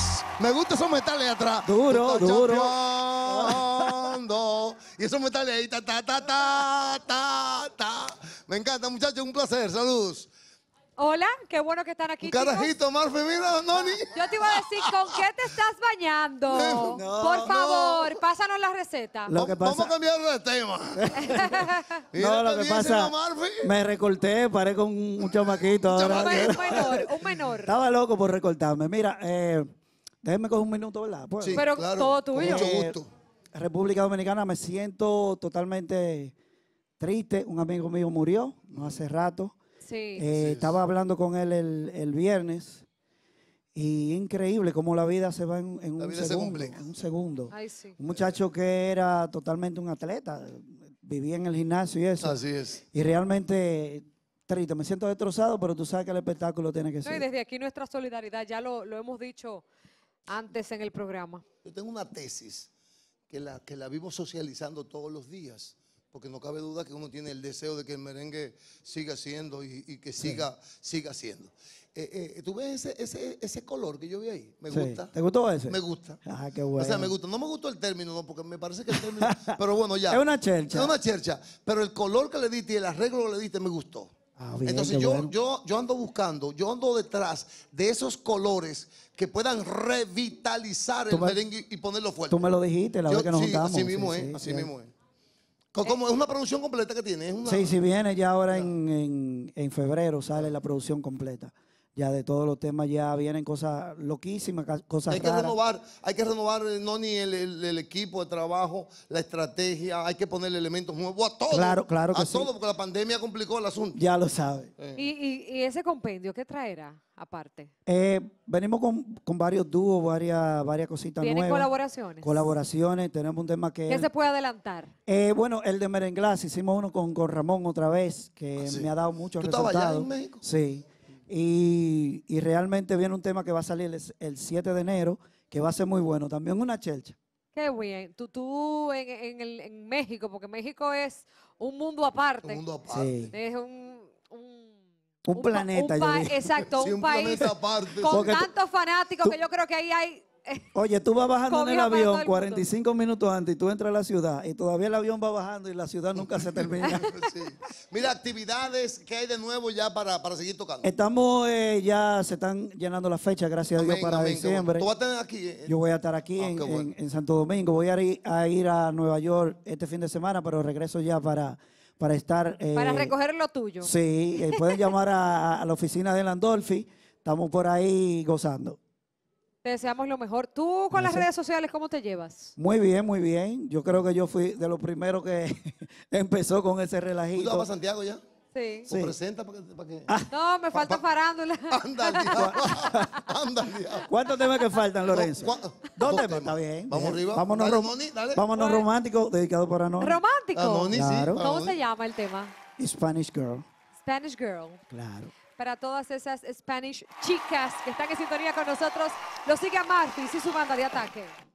Pues, me gusta esos metales atrás. Duro, duro. Y esos metales ahí, ta, ta, ta, ta, ta, Me encanta, muchachos, un placer. Saludos. Hola, qué bueno que están aquí. carajito, Marfi. mira, Noni. Yo te iba a decir, ¿con qué te estás bañando? Por favor, pásanos la receta. Lo que Vamos a cambiar de tema. no, lo que pasa. Me recorté, paré con un chamaquito. Un, Menor, un menor. Estaba loco por recortarme. Mira, eh. Déjeme coger un minuto, ¿verdad? Pues, sí, Pero todo con Mucho eh, gusto. República Dominicana me siento totalmente triste. Un amigo mío murió hace rato. Sí. Eh, estaba hablando con él el, viernes y increíble cómo la vida se va en, un, segundo, en un segundo. Ay, sí. Un muchacho que era totalmente un atleta, vivía en el gimnasio y eso. Así es. Y realmente triste, me siento destrozado, pero tú sabes que el espectáculo tiene que No, y desde aquí nuestra solidaridad, ya lo, lo hemos dicho antes en el programa. Yo tengo una tesis que la, que la vivo socializando todos los días, porque no cabe duda que uno tiene el deseo de que el merengue siga siendo y, que siga, siga siendo. Eh, eh, ¿Tú ves ese, color que yo vi ahí? Me gusta. ¿Te gustó ese? Me gusta. Ah, qué bueno. O sea, me gusta. No me gustó el término, porque me parece que el término. pero bueno, ya. Es una chercha. Es una chercha. Pero el color que le diste y el arreglo que le diste me gustó. Ah, Entonces yo, yo, ando buscando, yo ando detrás de esos colores que puedan revitalizar el merengue y ponerlo fuerte. Tú me lo dijiste la vez que nos sí, juntamos. Así mismo sí, es, así mismo es. Como es una producción completa que tiene. Sí, si viene ya ahora en, en febrero, sale la producción completa ya de todos los temas ya vienen cosas loquísimas, cosas hay que Renovar, hay que renovar, eh, no ni el, el, equipo de trabajo, la estrategia, hay que poner elementos nuevos a todo. Claro, claro que A todo, porque la pandemia complicó el asunto. Ya lo sabe. Eh. ¿Y, y, ese compendio qué traerá aparte? Eh, venimos con, con, varios dúos, varias, varias cositas ¿Tienen nuevas. colaboraciones? Colaboraciones, tenemos un tema que... ¿Qué se puede adelantar? bueno, el de Merenglás, hicimos uno con, con Ramón otra vez, que ah, me ha dado mucho resultados estabas Allá en México? Sí. Y, realmente viene un tema que va a salir el, el, 7 de enero, que va a ser muy bueno. También una chelcha. Qué bien. Tú, tú en, el, en México, porque México es un mundo aparte. Un mundo aparte. Es un, un planeta. un exacto, un, país con tantos fanáticos que yo creo que ahí hay Oye, tú vas bajando en el avión 45 minutos antes y tú entras a la ciudad y todavía el avión va bajando y la ciudad nunca se termina. Mira, actividades que hay de nuevo ya para, seguir tocando. Estamos eh, ya, se están llenando las fechas, gracias a Dios, para diciembre. ¿Tú vas a estar aquí? Eh, Yo voy a estar aquí ah, en, Santo Domingo. Voy a ir, a ir a Nueva York este fin de semana, pero regreso ya para para estar... Eh, para recoger lo tuyo. Sí, puedes pueden llamar a, a, la oficina de Landolfi. Estamos por ahí gozando. Te deseamos lo mejor. Tú con las redes sociales, ¿cómo te llevas? Muy bien, muy bien. Yo creo que yo fui de los primeros que empezó con ese relajito. ¿Tú vas a Santiago ya? Sí. Se presenta para que, ah. No, me falta farándula. Anda ¿Cuántos temas que faltan, Lorenzo? ¿Dónde? Dos, temas? Está bien. Vamos arriba. Vámonos, vámonos pues, romántico, dedicado para nosotros. ¿Romántico? claro. ¿Cómo se llama el tema? Spanish Girl. Spanish Girl. Claro para todas esas Spanish chicas que están en sintonía con nosotros. Lo sigue Martín y su banda de ataque.